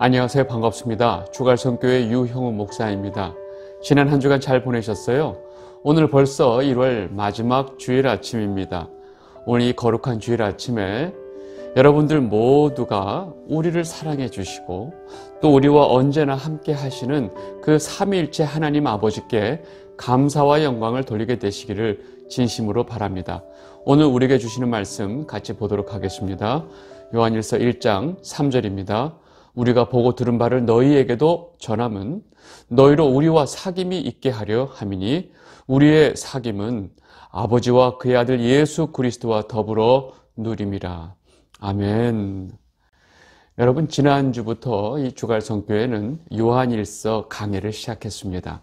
안녕하세요. 반갑습니다. 주갈성교회 유형우 목사입니다. 지난 한 주간 잘 보내셨어요? 오늘 벌써 1월 마지막 주일 아침입니다. 오늘 이 거룩한 주일 아침에 여러분들 모두가 우리를 사랑해 주시고 또 우리와 언제나 함께 하시는 그삼일체 하나님 아버지께 감사와 영광을 돌리게 되시기를 진심으로 바랍니다. 오늘 우리에게 주시는 말씀 같이 보도록 하겠습니다. 요한일서 1장 3절입니다. 우리가 보고 들은 바를 너희에게도 전함은 너희로 우리와 사귐이 있게 하려 함이니 우리의 사귐은 아버지와 그의 아들 예수 그리스도와 더불어 누림이라. 아멘. 여러분 지난주부터 이 주갈 성교회는 요한일서 강해를 시작했습니다.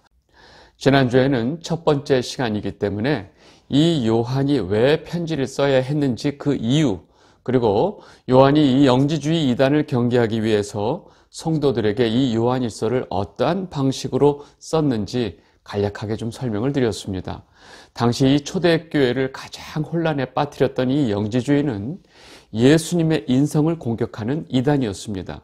지난주에는 첫 번째 시간이기 때문에 이 요한이 왜 편지를 써야 했는지 그 이유, 그리고 요한이 이 영지주의 이단을 경계하기 위해서 성도들에게 이 요한일서를 어떠한 방식으로 썼는지 간략하게 좀 설명을 드렸습니다. 당시 이 초대교회를 가장 혼란에 빠뜨렸던 이 영지주의는 예수님의 인성을 공격하는 이단이었습니다.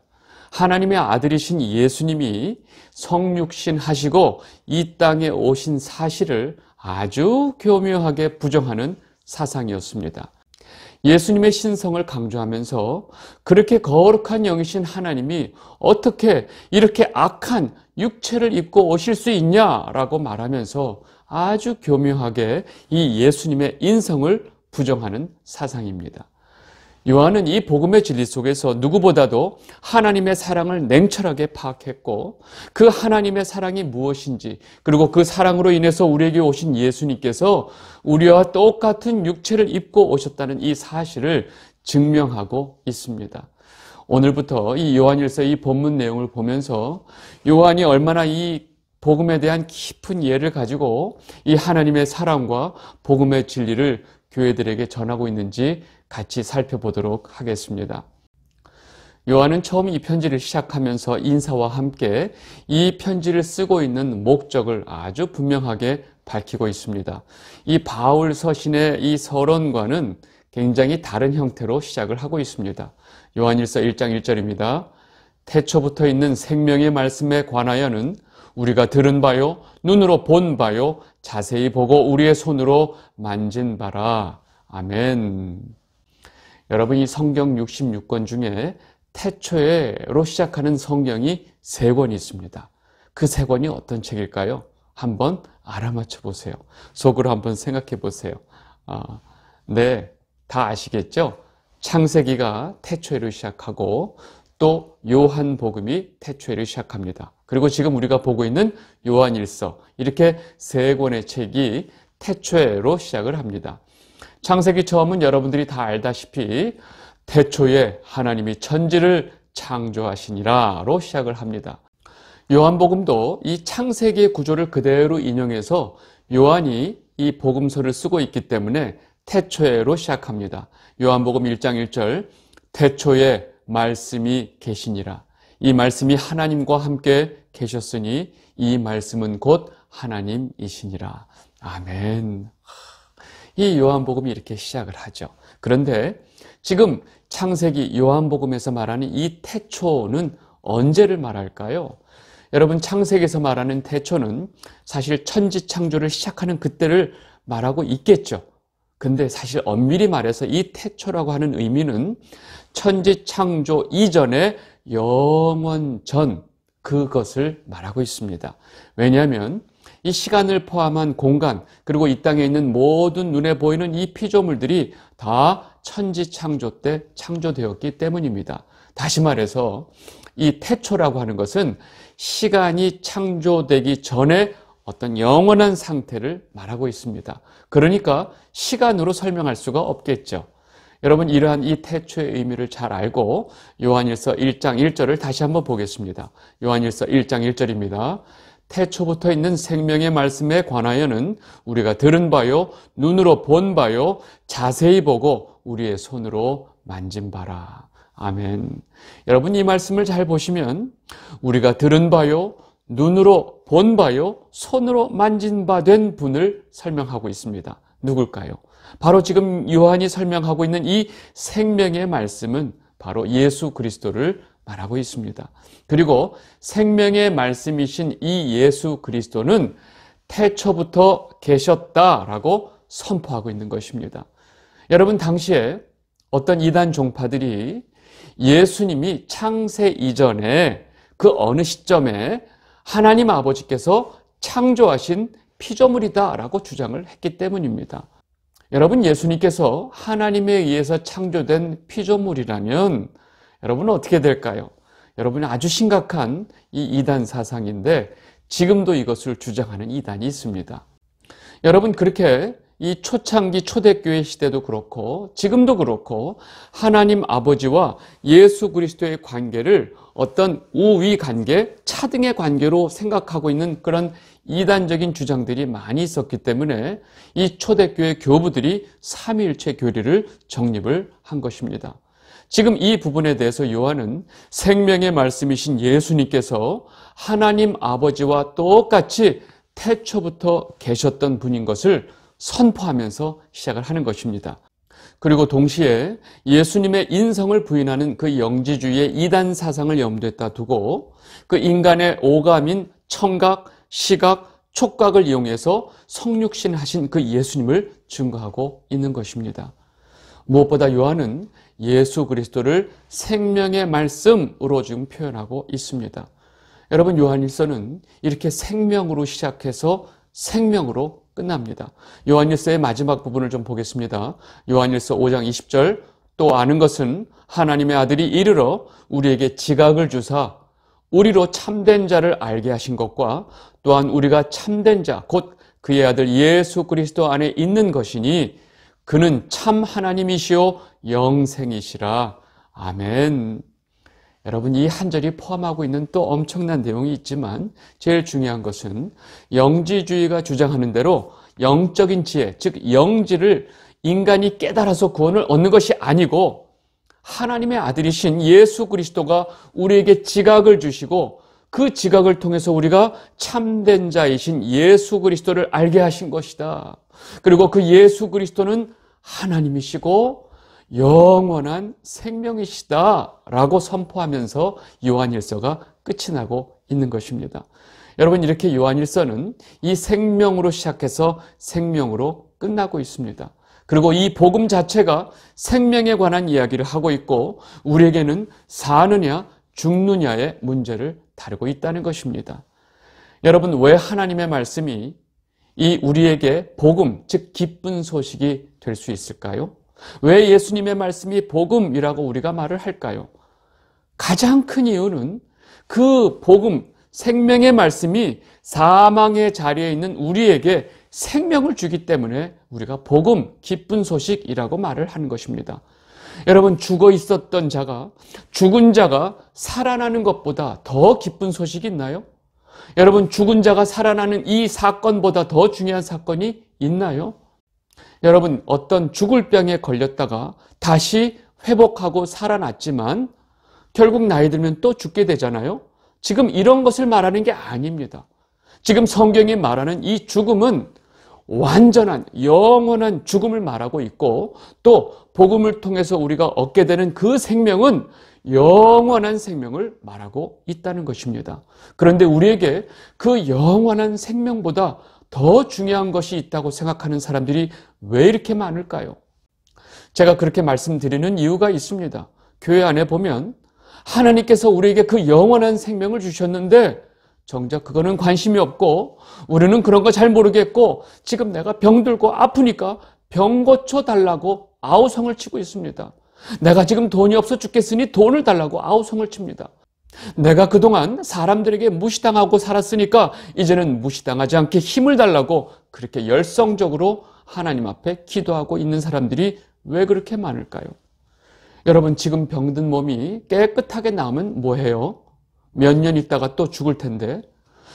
하나님의 아들이신 예수님이 성육신 하시고 이 땅에 오신 사실을 아주 교묘하게 부정하는 사상이었습니다. 예수님의 신성을 강조하면서 그렇게 거룩한 영이신 하나님이 어떻게 이렇게 악한 육체를 입고 오실 수 있냐라고 말하면서 아주 교묘하게 이 예수님의 인성을 부정하는 사상입니다. 요한은 이 복음의 진리 속에서 누구보다도 하나님의 사랑을 냉철하게 파악했고 그 하나님의 사랑이 무엇인지 그리고 그 사랑으로 인해서 우리에게 오신 예수님께서 우리와 똑같은 육체를 입고 오셨다는 이 사실을 증명하고 있습니다. 오늘부터 이 요한일서 이 본문 내용을 보면서 요한이 얼마나 이 복음에 대한 깊은 예를 가지고 이 하나님의 사랑과 복음의 진리를 교회들에게 전하고 있는지 같이 살펴보도록 하겠습니다. 요한은 처음 이 편지를 시작하면서 인사와 함께 이 편지를 쓰고 있는 목적을 아주 분명하게 밝히고 있습니다. 이 바울 서신의 이 서론과는 굉장히 다른 형태로 시작을 하고 있습니다. 요한일서 1장 1절입니다. 태초부터 있는 생명의 말씀에 관하여는 우리가 들은 바요, 눈으로 본 바요, 자세히 보고 우리의 손으로 만진 바라. 아멘. 여러분이 성경 66권 중에 태초에로 시작하는 성경이 세 권이 있습니다. 그 세 권이 어떤 책일까요? 한번 알아맞혀 보세요. 속으로 한번 생각해 보세요. 아, 네, 다 아시겠죠? 창세기가 태초에로 시작하고 또 요한복음이 태초에로 시작합니다. 그리고 지금 우리가 보고 있는 요한일서 이렇게 세 권의 책이 태초에로 시작을 합니다. 창세기 처음은 여러분들이 다 알다시피 태초에 하나님이 천지를 창조하시니라로 시작을 합니다. 요한복음도 이 창세기의 구조를 그대로 인용해서 요한이 이 복음서를 쓰고 있기 때문에 태초에로 시작합니다. 요한복음 1장 1절 태초에 말씀이 계시니라 이 말씀이 하나님과 함께 계셨으니 이 말씀은 곧 하나님이시니라. 아멘. 이 요한복음이 이렇게 시작을 하죠. 그런데 지금 창세기 요한복음에서 말하는 이 태초는 언제를 말할까요? 여러분 창세기에서 말하는 태초는 사실 천지 창조를 시작하는 그때를 말하고 있겠죠. 근데 사실 엄밀히 말해서 이 태초라고 하는 의미는 천지 창조 이전에 영원 전 그것을 말하고 있습니다. 왜냐하면 이 시간을 포함한 공간, 그리고 이 땅에 있는 모든 눈에 보이는 이 피조물들이 다 천지 창조 때 창조되었기 때문입니다. 다시 말해서 이 태초라고 하는 것은 시간이 창조되기 전에 어떤 영원한 상태를 말하고 있습니다. 그러니까 시간으로 설명할 수가 없겠죠. 여러분 이러한 이 태초의 의미를 잘 알고 요한일서 1장 1절을 다시 한번 보겠습니다. 요한일서 1장 1절입니다. 태초부터 있는 생명의 말씀에 관하여는 우리가 들은 바요, 눈으로 본 바요, 자세히 보고 우리의 손으로 만진 바라. 아멘. 여러분 이 말씀을 잘 보시면 우리가 들은 바요, 눈으로 본 바요, 손으로 만진 바 된 분을 설명하고 있습니다. 누굴까요? 바로 지금 요한이 설명하고 있는 이 생명의 말씀은 바로 예수 그리스도를 말하고 있습니다. 그리고 생명의 말씀이신 이 예수 그리스도는 태초부터 계셨다라고 선포하고 있는 것입니다. 여러분, 당시에 어떤 이단 종파들이 예수님이 창세 이전에 그 어느 시점에 하나님 아버지께서 창조하신 피조물이다라고 주장을 했기 때문입니다. 여러분, 예수님께서 하나님에 의해서 창조된 피조물이라면 여러분은 어떻게 될까요? 여러분이 아주 심각한 이 이단 사상인데 지금도 이것을 주장하는 이단이 있습니다. 여러분 그렇게 이 초창기 초대교회 시대도 그렇고 지금도 그렇고 하나님 아버지와 예수 그리스도의 관계를 어떤 우위 관계, 차등의 관계로 생각하고 있는 그런 이단적인 주장들이 많이 있었기 때문에 이 초대교회 교부들이 삼위일체 교리를 정립을 한 것입니다. 지금 이 부분에 대해서 요한은 생명의 말씀이신 예수님께서 하나님 아버지와 똑같이 태초부터 계셨던 분인 것을 선포하면서 시작을 하는 것입니다. 그리고 동시에 예수님의 인성을 부인하는 그 영지주의의 이단 사상을 염두에다 두고 그 인간의 오감인 청각, 시각, 촉각을 이용해서 성육신 하신 그 예수님을 증거하고 있는 것입니다. 무엇보다 요한은 예수 그리스도를 생명의 말씀으로 지금 표현하고 있습니다. 여러분 요한일서는 이렇게 생명으로 시작해서 생명으로 끝납니다. 요한일서의 마지막 부분을 좀 보겠습니다. 요한일서 5장 20절 또 아는 것은 하나님의 아들이 이르러 우리에게 지각을 주사 우리로 참된 자를 알게 하신 것과 또한 우리가 참된 자 곧 그의 아들 예수 그리스도 안에 있는 것이니 그는 참하나님이시오 영생이시라. 아멘. 여러분 이한 절이 포함하고 있는 또 엄청난 내용이 있지만 제일 중요한 것은 영지주의가 주장하는 대로 영적인 지혜, 즉 영지를 인간이 깨달아서 구원을 얻는 것이 아니고 하나님의 아들이신 예수 그리스도가 우리에게 지각을 주시고 그 지각을 통해서 우리가 참된 자이신 예수 그리스도를 알게 하신 것이다. 그리고 그 예수 그리스도는 하나님이시고 영원한 생명이시다라고 선포하면서 요한일서가 끝이 나고 있는 것입니다. 여러분 이렇게 요한일서는 이 생명으로 시작해서 생명으로 끝나고 있습니다. 그리고 이 복음 자체가 생명에 관한 이야기를 하고 있고 우리에게는 사느냐 죽느냐의 문제를 다루고 있다는 것입니다. 여러분 왜 하나님의 말씀이 이 우리에게 복음, 즉 기쁜 소식이 될 수 있을까요? 왜 예수님의 말씀이 복음이라고 우리가 말을 할까요? 가장 큰 이유는 그 복음, 생명의 말씀이 사망의 자리에 있는 우리에게 생명을 주기 때문에 우리가 복음, 기쁜 소식이라고 말을 하는 것입니다. 여러분, 죽어 있었던 자가, 죽은 자가 살아나는 것보다 더 기쁜 소식이 있나요? 여러분 죽은 자가 살아나는 이 사건보다 더 중요한 사건이 있나요? 여러분 어떤 죽을 병에 걸렸다가 다시 회복하고 살아났지만 결국 나이 들면 또 죽게 되잖아요. 지금 이런 것을 말하는 게 아닙니다. 지금 성경이 말하는 이 죽음은 완전한 영원한 죽음을 말하고 있고 또 복음을 통해서 우리가 얻게 되는 그 생명은 영원한 생명을 말하고 있다는 것입니다. 그런데 우리에게 그 영원한 생명보다 더 중요한 것이 있다고 생각하는 사람들이 왜 이렇게 많을까요? 제가 그렇게 말씀드리는 이유가 있습니다. 교회 안에 보면 하나님께서 우리에게 그 영원한 생명을 주셨는데 정작 그거는 관심이 없고 우리는 그런 거 잘 모르겠고 지금 내가 병들고 아프니까 병 고쳐 달라고 아우성을 치고 있습니다. 내가 지금 돈이 없어 죽겠으니 돈을 달라고 아우성을 칩니다. 내가 그동안 사람들에게 무시당하고 살았으니까 이제는 무시당하지 않게 힘을 달라고 그렇게 열성적으로 하나님 앞에 기도하고 있는 사람들이 왜 그렇게 많을까요? 여러분 지금 병든 몸이 깨끗하게 남은 뭐해요? 몇 년 있다가 또 죽을 텐데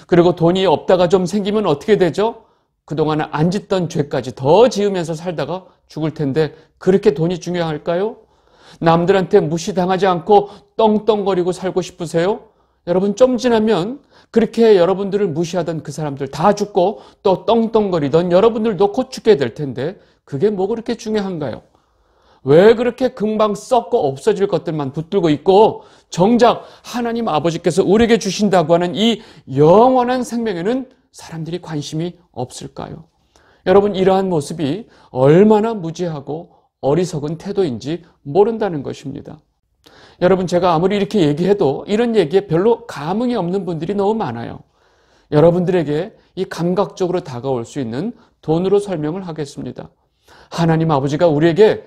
그리고 돈이 없다가 좀 생기면 어떻게 되죠? 그동안 안 짓던 죄까지 더 지으면서 살다가 죽을 텐데 그렇게 돈이 중요할까요? 남들한테 무시당하지 않고 떵떵거리고 살고 싶으세요? 여러분 좀 지나면 그렇게 여러분들을 무시하던 그 사람들 다 죽고 또 떵떵거리던 여러분들도 곧 죽게 될 텐데 그게 뭐 그렇게 중요한가요? 왜 그렇게 금방 썩고 없어질 것들만 붙들고 있고 정작 하나님 아버지께서 우리에게 주신다고 하는 이 영원한 생명에는 사람들이 관심이 없을까요? 여러분 이러한 모습이 얼마나 무지하고 어리석은 태도인지 모른다는 것입니다. 여러분 제가 아무리 이렇게 얘기해도 이런 얘기에 별로 감흥이 없는 분들이 너무 많아요. 여러분들에게 이 감각적으로 다가올 수 있는 돈으로 설명을 하겠습니다. 하나님 아버지가 우리에게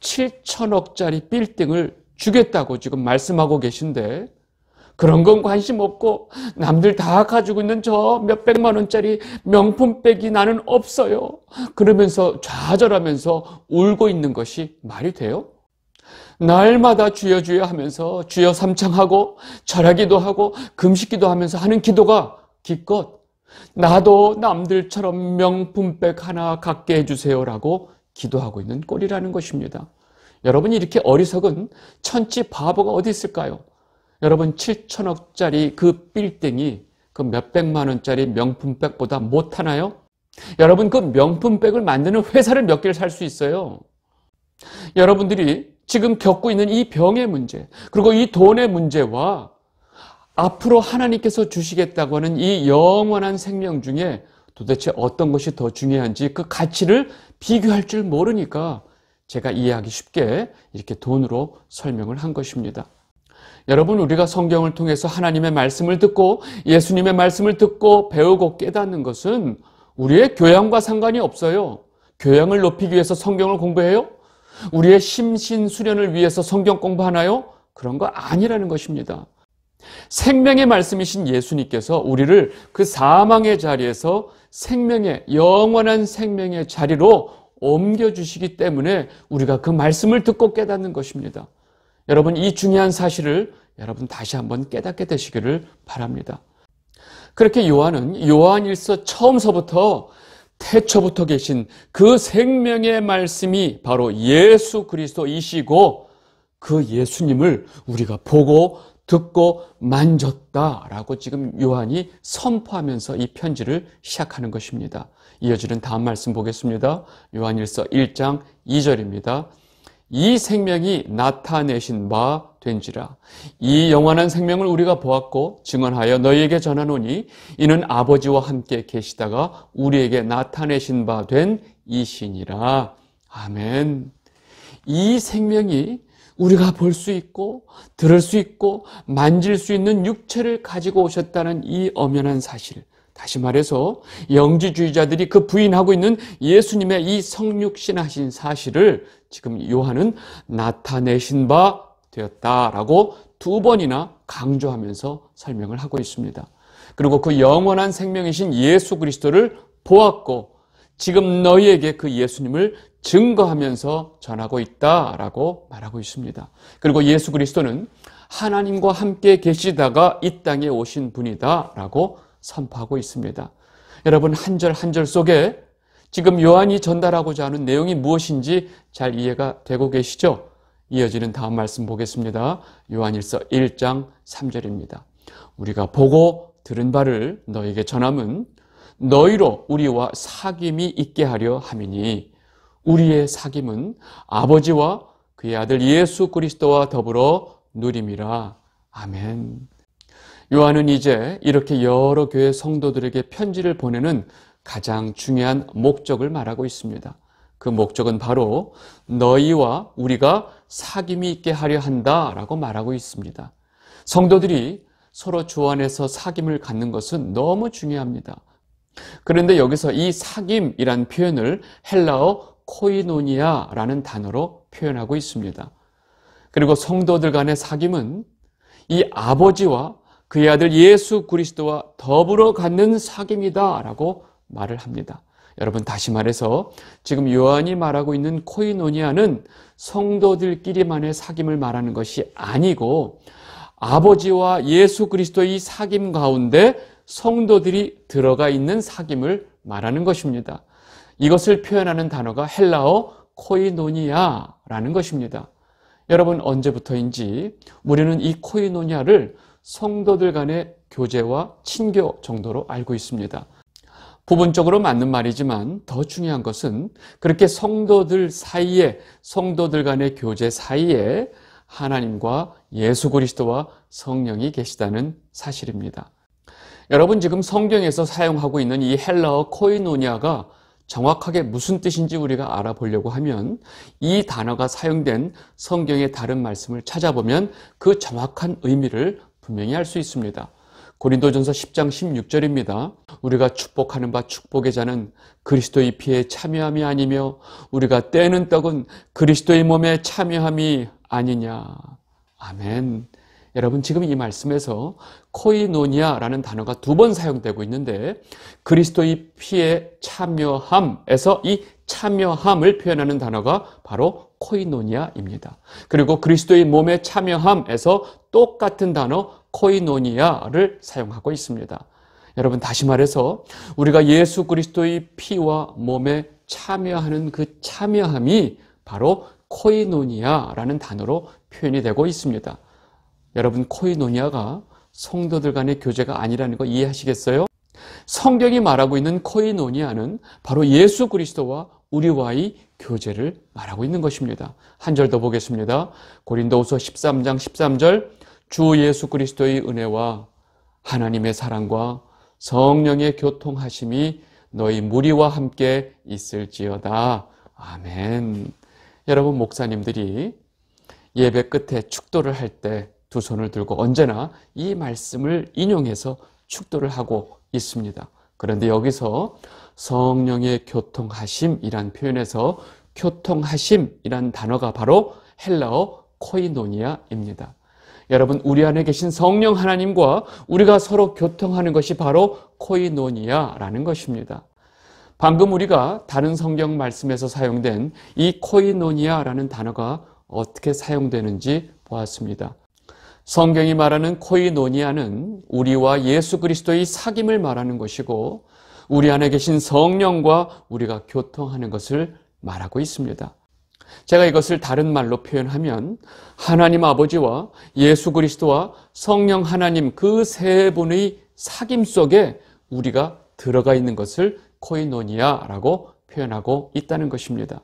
7천억짜리 빌딩을 주겠다고 지금 말씀하고 계신데 그런 건 관심 없고 남들 다 가지고 있는 저 몇백만 원짜리 명품백이 나는 없어요. 그러면서 좌절하면서 울고 있는 것이 말이 돼요? 날마다 주여 주여 하면서 주여 삼창하고 절하기도 하고 금식기도 하면서 하는 기도가 기껏 나도 남들처럼 명품백 하나 갖게 해주세요라고 기도하고 있는 꼴이라는 것입니다. 여러분이 이렇게 어리석은 천지 바보가 어디 있을까요? 여러분 7천억짜리 그 빌딩이 그 몇백만 원짜리 명품백보다 못하나요? 여러분 그 명품백을 만드는 회사를 몇 개를 살 수 있어요. 여러분들이 지금 겪고 있는 이 병의 문제 그리고 이 돈의 문제와 앞으로 하나님께서 주시겠다고 하는 이 영원한 생명 중에 도대체 어떤 것이 더 중요한지 그 가치를 비교할 줄 모르니까 제가 이해하기 쉽게 이렇게 돈으로 설명을 한 것입니다. 여러분, 우리가 성경을 통해서 하나님의 말씀을 듣고 예수님의 말씀을 듣고 배우고 깨닫는 것은 우리의 교양과 상관이 없어요. 교양을 높이기 위해서 성경을 공부해요? 우리의 심신 수련을 위해서 성경 공부하나요? 그런 거 아니라는 것입니다. 생명의 말씀이신 예수님께서 우리를 그 사망의 자리에서 생명의, 영원한 생명의 자리로 옮겨주시기 때문에 우리가 그 말씀을 듣고 깨닫는 것입니다. 여러분 이 중요한 사실을 여러분 다시 한번 깨닫게 되시기를 바랍니다. 그렇게 요한은 요한일서 처음서부터 태초부터 계신 그 생명의 말씀이 바로 예수 그리스도이시고 그 예수님을 우리가 보고 듣고 만졌다라고 지금 요한이 선포하면서 이 편지를 시작하는 것입니다. 이어지는 다음 말씀 보겠습니다. 요한일서 1장 2절입니다. 이 생명이 나타내신 바 된지라. 이 영원한 생명을 우리가 보았고 증언하여 너희에게 전하노니 이는 아버지와 함께 계시다가 우리에게 나타내신 바 된 이신이라. 아멘. 이 생명이 우리가 볼 수 있고 들을 수 있고 만질 수 있는 육체를 가지고 오셨다는 이 엄연한 사실. 다시 말해서 영지주의자들이 그 부인하고 있는 예수님의 이 성육신하신 사실을 지금 요한은 나타내신 바 되었다라고 두 번이나 강조하면서 설명을 하고 있습니다. 그리고 그 영원한 생명이신 예수 그리스도를 보았고 지금 너희에게 그 예수님을 증거하면서 전하고 있다라고 말하고 있습니다. 그리고 예수 그리스도는 하나님과 함께 계시다가 이 땅에 오신 분이다라고 선포하고 있습니다. 여러분 한 절 한 절 속에 지금 요한이 전달하고자 하는 내용이 무엇인지 잘 이해가 되고 계시죠? 이어지는 다음 말씀 보겠습니다. 요한일서 1장 3절입니다. 우리가 보고 들은 바를 너에게 전함은 너희로 우리와 사귐이 있게 하려 함이니 우리의 사귐은 아버지와 그의 아들 예수 그리스도와 더불어 누림이라. 아멘. 요한은 이제 이렇게 여러 교회 성도들에게 편지를 보내는 가장 중요한 목적을 말하고 있습니다. 그 목적은 바로 너희와 우리가 사귐이 있게 하려 한다라고 말하고 있습니다. 성도들이 서로 주 안에서 사귐을 갖는 것은 너무 중요합니다. 그런데 여기서 이 사귐이란 표현을 헬라어 코이노니아라는 단어로 표현하고 있습니다. 그리고 성도들 간의 사귐은 이 아버지와 그의 아들 예수 그리스도와 더불어 갖는 사귐이다라고 말을 합니다. 여러분 다시 말해서 지금 요한이 말하고 있는 코이노니아는 성도들끼리만의 사귐을 말하는 것이 아니고 아버지와 예수 그리스도의 사귐 가운데 성도들이 들어가 있는 사귐을 말하는 것입니다. 이것을 표현하는 단어가 헬라어 코이노니아라는 것입니다. 여러분 언제부터인지 우리는 이 코이노니아를 성도들 간의 교제와 친교 정도로 알고 있습니다. 부분적으로 맞는 말이지만 더 중요한 것은 그렇게 성도들 사이에, 성도들 간의 교제 사이에 하나님과 예수 그리스도와 성령이 계시다는 사실입니다. 여러분 지금 성경에서 사용하고 있는 이 헬라어 코이노니아가 정확하게 무슨 뜻인지 우리가 알아보려고 하면 이 단어가 사용된 성경의 다른 말씀을 찾아보면 그 정확한 의미를 분명히 할수 있습니다. 고린도전서 10장 16절입니다. 우리가 축복하는 바 축복의 자는 그리스도의 피에 참여함이 아니며 우리가 떼는 떡은 그리스도의 몸에 참여함이 아니냐. 아멘. 여러분 지금 이 말씀에서 코이노니아라는 단어가 두 번 사용되고 있는데 그리스도의 피에 참여함에서 이 참여함을 표현하는 단어가 바로 코이노니아입니다. 그리고 그리스도의 몸에 참여함에서 똑같은 단어 코이노니아를 사용하고 있습니다. 여러분 다시 말해서 우리가 예수 그리스도의 피와 몸에 참여하는 그 참여함이 바로 코이노니아라는 단어로 표현이 되고 있습니다. 여러분 코이노니아가 성도들 간의 교제가 아니라는 거 이해하시겠어요? 성경이 말하고 있는 코이노니아는 바로 예수 그리스도와 우리와의 교제를 말하고 있는 것입니다. 한 절 더 보겠습니다. 고린도후서 13장 13절 주 예수 그리스도의 은혜와 하나님의 사랑과 성령의 교통하심이 너희 무리와 함께 있을지어다. 아멘. 여러분, 목사님들이 예배 끝에 축도를 할 때 두 손을 들고 언제나 이 말씀을 인용해서 축도를 하고 있습니다. 그런데 여기서 성령의 교통하심이란 표현에서 교통하심이란 단어가 바로 헬라어 코이노니아입니다. 여러분 우리 안에 계신 성령 하나님과 우리가 서로 교통하는 것이 바로 코이노니아라는 것입니다. 방금 우리가 다른 성경 말씀에서 사용된 이 코이노니아라는 단어가 어떻게 사용되는지 보았습니다. 성경이 말하는 코이노니아는 우리와 예수 그리스도의 사귐을 말하는 것이고 우리 안에 계신 성령과 우리가 교통하는 것을 말하고 있습니다. 제가 이것을 다른 말로 표현하면 하나님 아버지와 예수 그리스도와 성령 하나님 그 세 분의 사귐 속에 우리가 들어가 있는 것을 코이노니아라고 표현하고 있다는 것입니다.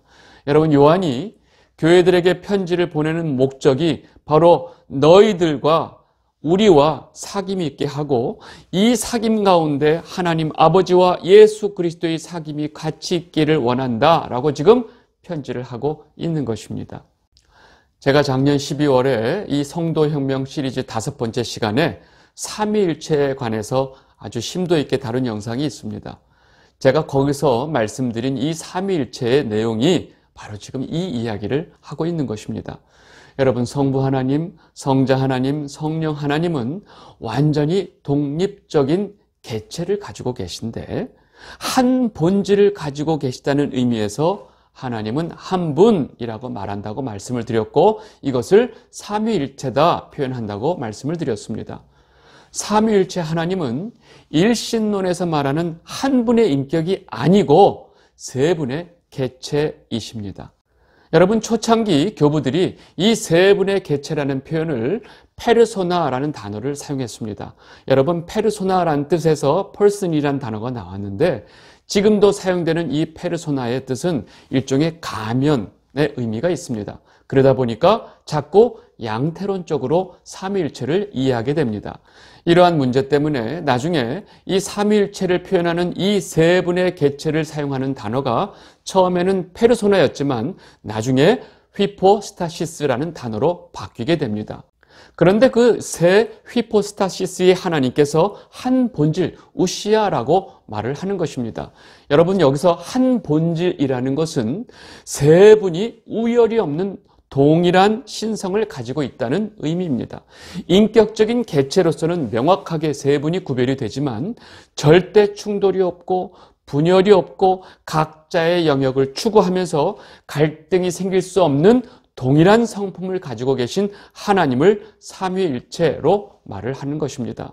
여러분 요한이 교회들에게 편지를 보내는 목적이 바로 너희들과 우리와 사귐이 있게 하고 이 사귐 가운데 하나님 아버지와 예수 그리스도의 사귐이 같이 있기를 원한다라고 지금 편지를 하고 있는 것입니다. 제가 작년 12월에 이 성도혁명 시리즈 다섯 번째 시간에 삼위일체에 관해서 아주 심도 있게 다룬 영상이 있습니다. 제가 거기서 말씀드린 이 삼위일체의 내용이 바로 지금 이 이야기를 하고 있는 것입니다. 여러분 성부 하나님, 성자 하나님, 성령 하나님은 완전히 독립적인 개체를 가지고 계신데 한 본질을 가지고 계시다는 의미에서 하나님은 한 분이라고 말한다고 말씀을 드렸고 이것을 삼위일체다 표현한다고 말씀을 드렸습니다. 삼위일체 하나님은 일신론에서 말하는 한 분의 인격이 아니고 세 분의 개체이십니다. 여러분 초창기 교부들이 이 세 분의 개체라는 표현을 페르소나라는 단어를 사용했습니다. 여러분 페르소나란 뜻에서 펄슨이란 단어가 나왔는데 지금도 사용되는 이 페르소나의 뜻은 일종의 가면의 의미가 있습니다. 그러다 보니까 자꾸 양태론적으로 삼위일체를 이해하게 됩니다. 이러한 문제 때문에 나중에 이 삼위일체를 표현하는 이 세 분의 개체를 사용하는 단어가 처음에는 페르소나였지만 나중에 휘포스타시스라는 단어로 바뀌게 됩니다. 그런데 그새휘포스타시스의 하나님께서 한 본질, 우시아라고 말을 하는 것입니다. 여러분, 여기서 한 본질이라는 것은 세 분이 우열이 없는 동일한 신성을 가지고 있다는 의미입니다. 인격적인 개체로서는 명확하게 세 분이 구별이 되지만 절대 충돌이 없고 분열이 없고 각자의 영역을 추구하면서 갈등이 생길 수 없는 동일한 성품을 가지고 계신 하나님을 삼위일체로 말을 하는 것입니다.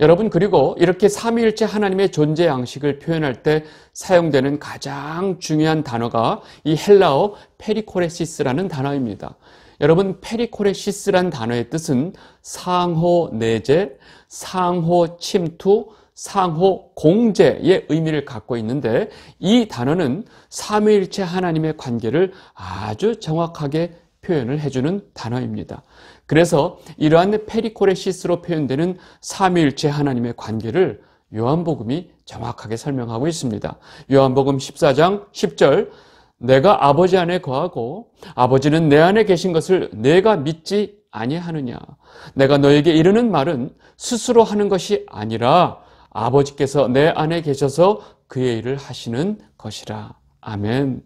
여러분 그리고 이렇게 삼위일체 하나님의 존재 양식을 표현할 때 사용되는 가장 중요한 단어가 이 헬라어 페리코레시스라는 단어입니다. 여러분 페리코레시스란 단어의 뜻은 상호 내재, 상호 침투, 상호 공제의 의미를 갖고 있는데 이 단어는 삼위일체 하나님의 관계를 아주 정확하게 표현을 해주는 단어입니다. 그래서 이러한 페리코레시스로 표현되는 삼위일체 하나님의 관계를 요한복음이 정확하게 설명하고 있습니다. 요한복음 14장 10절 내가 아버지 안에 거하고 아버지는 내 안에 계신 것을 내가 믿지 아니하느냐 내가 너에게 이르는 말은 스스로 하는 것이 아니라 아버지께서 내 안에 계셔서 그의 일을 하시는 것이라. 아멘.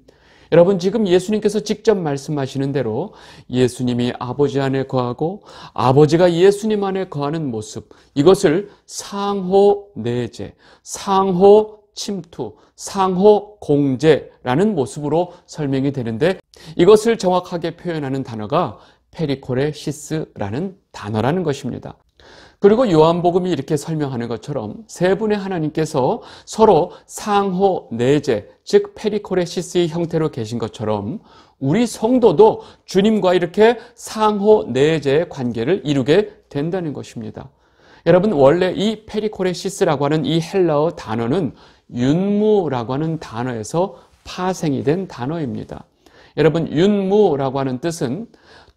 여러분 지금 예수님께서 직접 말씀하시는 대로 예수님이 아버지 안에 거하고 아버지가 예수님 안에 거하는 모습 이것을 상호 내재, 상호 침투, 상호 공제라는 모습으로 설명이 되는데 이것을 정확하게 표현하는 단어가 페리콜레시스라는 단어라는 것입니다. 그리고 요한복음이 이렇게 설명하는 것처럼 세 분의 하나님께서 서로 상호 내재즉 페리코레시스의 형태로 계신 것처럼 우리 성도도 주님과 이렇게 상호 내재의 관계를 이루게 된다는 것입니다. 여러분 원래 이 페리코레시스라고 하는 이 헬라어 단어는 윤무라고 하는 단어에서 파생이 된 단어입니다. 여러분 윤무라고 하는 뜻은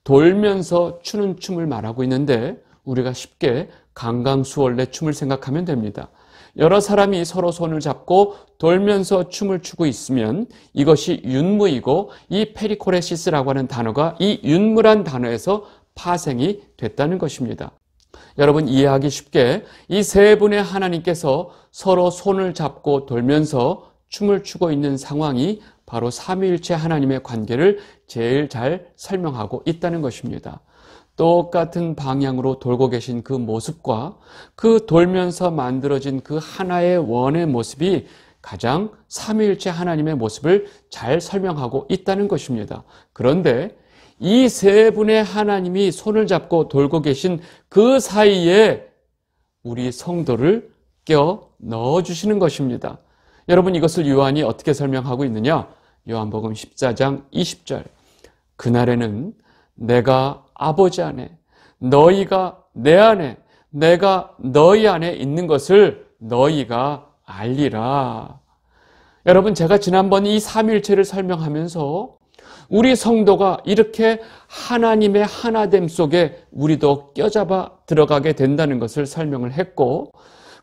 돌면서 추는 춤을 말하고 있는데 우리가 쉽게 강강수월래 춤을 생각하면 됩니다. 여러 사람이 서로 손을 잡고 돌면서 춤을 추고 있으면 이것이 윤무이고 이 페리코레시스라고 하는 단어가 이 윤무란 단어에서 파생이 됐다는 것입니다. 여러분 이해하기 쉽게 이 세 분의 하나님께서 서로 손을 잡고 돌면서 춤을 추고 있는 상황이 바로 삼위일체 하나님의 관계를 제일 잘 설명하고 있다는 것입니다. 똑같은 방향으로 돌고 계신 그 모습과 그 돌면서 만들어진 그 하나의 원의 모습이 가장 삼위일체 하나님의 모습을 잘 설명하고 있다는 것입니다. 그런데 이 세 분의 하나님이 손을 잡고 돌고 계신 그 사이에 우리 성도를 껴 넣어 주시는 것입니다. 여러분 이것을 요한이 어떻게 설명하고 있느냐? 요한복음 14장 20절. 그날에는 내가 아버지 안에, 너희가 내 안에, 내가 너희 안에 있는 것을 너희가 알리라. 여러분, 제가 지난번 이 삼일체를 설명하면서 우리 성도가 이렇게 하나님의 하나됨 속에 우리도 껴잡아 들어가게 된다는 것을 설명을 했고,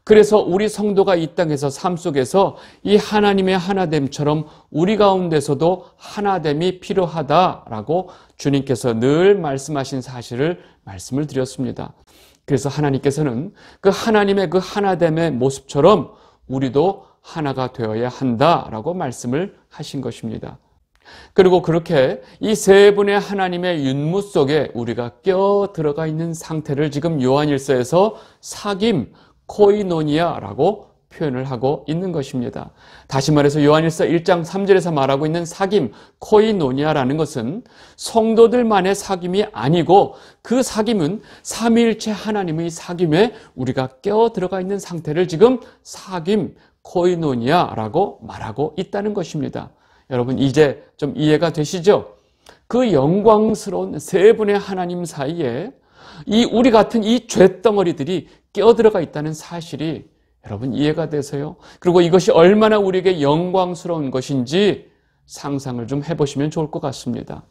그래서 우리 성도가 이 땅에서 삶 속에서 이 하나님의 하나됨처럼 우리 가운데서도 하나됨이 필요하다라고 주님께서 늘 말씀하신 사실을 말씀을 드렸습니다. 그래서 하나님께서는 그 하나님의 그 하나됨의 모습처럼 우리도 하나가 되어야 한다라고 말씀을 하신 것입니다. 그리고 그렇게 이 세 분의 하나님의 윤무 속에 우리가 껴 들어가 있는 상태를 지금 요한일서에서 사귐, 코이노니아라고 표현을 하고 있는 것입니다. 다시 말해서 요한일서 1장 3절에서 말하고 있는 사귐, 코이노니아라는 것은 성도들만의 사귐이 아니고 그 사귐은 삼위일체 하나님의 사귐에 우리가 껴 들어가 있는 상태를 지금 사귐, 코이노니아라고 말하고 있다는 것입니다. 여러분 이제 좀 이해가 되시죠? 그 영광스러운 세 분의 하나님 사이에 이 우리 같은 이 죄덩어리들이 끼어들어가 있다는 사실이 여러분 이해가 되세요? 그리고 이것이 얼마나 우리에게 영광스러운 것인지 상상을 좀 해보시면 좋을 것 같습니다.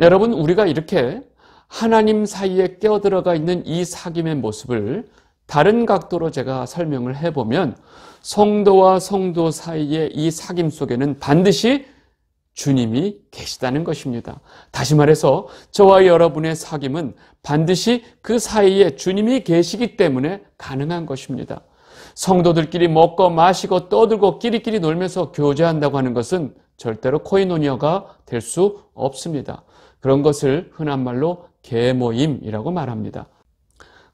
여러분, 우리가 이렇게 하나님 사이에 끼어들어가 있는 이 사귐의 모습을 다른 각도로 제가 설명을 해보면 성도와 성도 사이의 이 사귐 속에는 반드시 주님이 계시다는 것입니다. 다시 말해서 저와 여러분의 사귐은 반드시 그 사이에 주님이 계시기 때문에 가능한 것입니다. 성도들끼리 먹고 마시고 떠들고 끼리끼리 놀면서 교제한다고 하는 것은 절대로 코이노니어가 될 수 없습니다. 그런 것을 흔한 말로 계모임이라고 말합니다.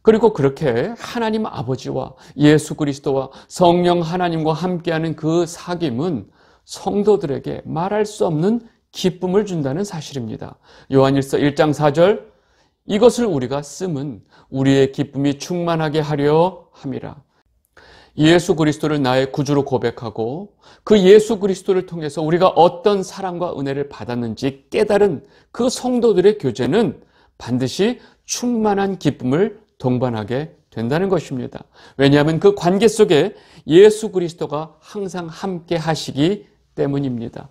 그리고 그렇게 하나님 아버지와 예수 그리스도와 성령 하나님과 함께하는 그 사귐은 성도들에게 말할 수 없는 기쁨을 준다는 사실입니다. 요한일서 1장 4절 이것을 우리가 쓰면 우리의 기쁨이 충만하게 하려 함이라. 예수 그리스도를 나의 구주로 고백하고 그 예수 그리스도를 통해서 우리가 어떤 사랑과 은혜를 받았는지 깨달은 그 성도들의 교제는 반드시 충만한 기쁨을 동반하게 된다는 것입니다. 왜냐하면 그 관계 속에 예수 그리스도가 항상 함께 하시기 때문입니다.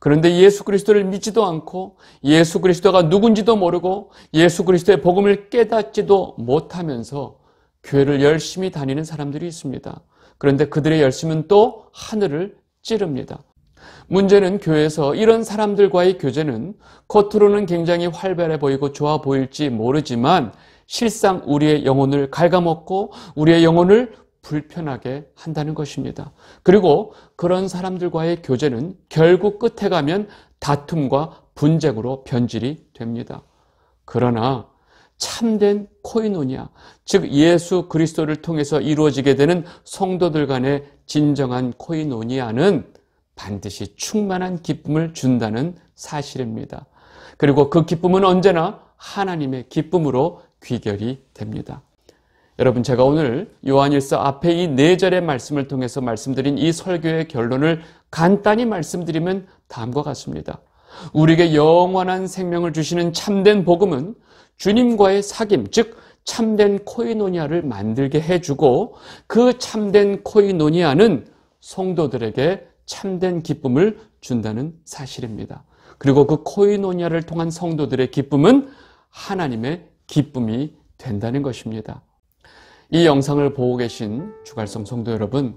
그런데 예수 그리스도를 믿지도 않고 예수 그리스도가 누군지도 모르고 예수 그리스도의 복음을 깨닫지도 못하면서 교회를 열심히 다니는 사람들이 있습니다. 그런데 그들의 열심은 또 하늘을 찌릅니다. 문제는 교회에서 이런 사람들과의 교제는 겉으로는 굉장히 활발해 보이고 좋아 보일지 모르지만 실상 우리의 영혼을 갉아먹고 우리의 영혼을 불편하게 한다는 것입니다. 그리고 그런 사람들과의 교제는 결국 끝에 가면 다툼과 분쟁으로 변질이 됩니다. 그러나 참된 코이노니아, 즉 예수 그리스도를 통해서 이루어지게 되는 성도들 간의 진정한 코이노니아는 반드시 충만한 기쁨을 준다는 사실입니다. 그리고 그 기쁨은 언제나 하나님의 기쁨으로 귀결이 됩니다. 여러분 제가 오늘 요한일서 앞에 이 네 절의 말씀을 통해서 말씀드린 이 설교의 결론을 간단히 말씀드리면 다음과 같습니다. 우리에게 영원한 생명을 주시는 참된 복음은 주님과의 사귐, 즉 참된 코이노니아를 만들게 해주고 그 참된 코이노니아는 성도들에게 참된 기쁨을 준다는 사실입니다. 그리고 그 코이노니아를 통한 성도들의 기쁨은 하나님의 기쁨이 된다는 것입니다. 이 영상을 보고 계신 주갈성 성도 여러분,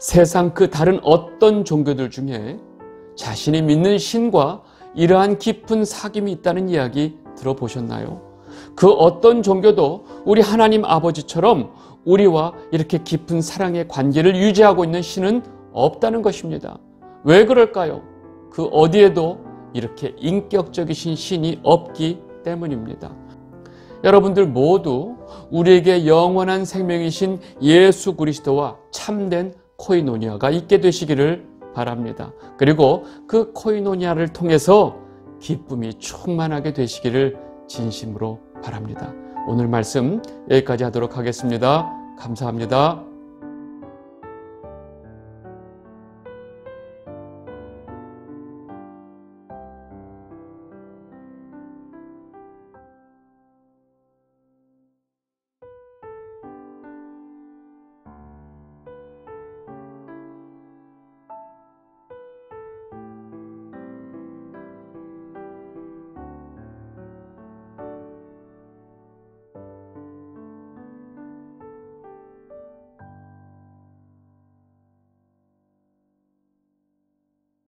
세상 그 다른 어떤 종교들 중에 자신이 믿는 신과 이러한 깊은 사귐이 있다는 이야기 들어보셨나요? 그 어떤 종교도 우리 하나님 아버지처럼 우리와 이렇게 깊은 사랑의 관계를 유지하고 있는 신은 없다는 것입니다. 왜 그럴까요? 그 어디에도 이렇게 인격적이신 신이 없기 때문입니다. 여러분들 모두 우리에게 영원한 생명이신 예수 그리스도와 참된 코이노니아가 있게 되시기를 바랍니다. 그리고 그 코이노니아를 통해서 기쁨이 충만하게 되시기를 진심으로 바랍니다. 오늘 말씀 여기까지 하도록 하겠습니다. 감사합니다.